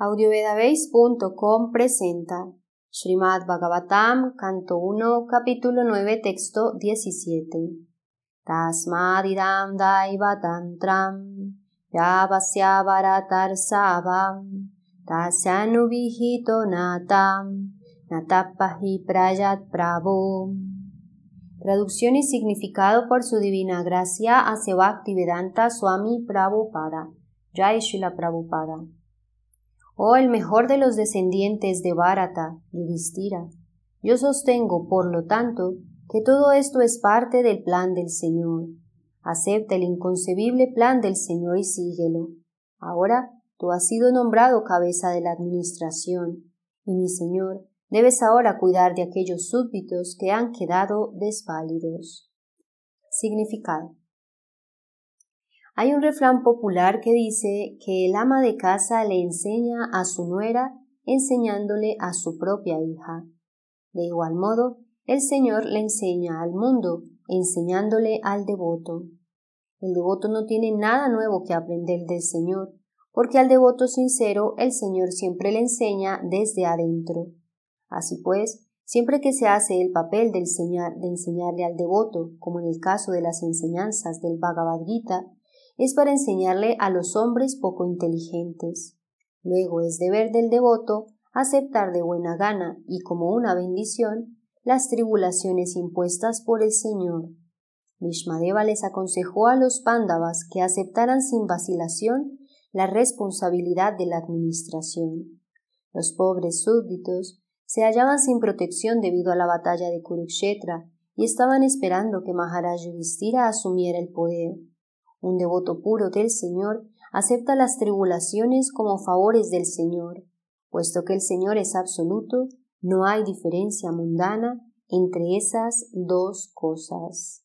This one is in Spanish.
audiovedabase.com presenta Srimad Bhagavatam, canto 1, capítulo 9, texto 17. Tasmadidam Daivatantram tram, yavasya baratar sabam, natam, natapahi prayat Prabhu Traducción y significado por su divina gracia hacia Bhaktivedanta Swami Prabhupada. Jai Shila Prabhupada. Oh, el mejor de los descendientes de y Yudhishthira. Yo sostengo, por lo tanto, que todo esto es parte del plan del Señor. Acepta el inconcebible plan del Señor y síguelo. Ahora tú has sido nombrado cabeza de la administración, y mi Señor, debes ahora cuidar de aquellos súbditos que han quedado desválidos. Significado. Hay un refrán popular que dice que el ama de casa le enseña a su nuera enseñándole a su propia hija. De igual modo, el Señor le enseña al mundo, enseñándole al devoto. El devoto no tiene nada nuevo que aprender del Señor, porque al devoto sincero el Señor siempre le enseña desde adentro. Así pues, siempre que se hace el papel del señor de enseñarle al devoto, como en el caso de las enseñanzas del Bhagavad Gita, es para enseñarle a los hombres poco inteligentes. Luego es deber del devoto aceptar de buena gana y como una bendición las tribulaciones impuestas por el Señor. Vishmadeva les aconsejó a los pándavas que aceptaran sin vacilación la responsabilidad de la administración. Los pobres súbditos se hallaban sin protección debido a la batalla de Kurukshetra y estaban esperando que Maharaj Yudhishthira asumiera el poder. Un devoto puro del Señor acepta las tribulaciones como favores del Señor. Puesto que el Señor es absoluto, no hay diferencia mundana entre esas dos cosas.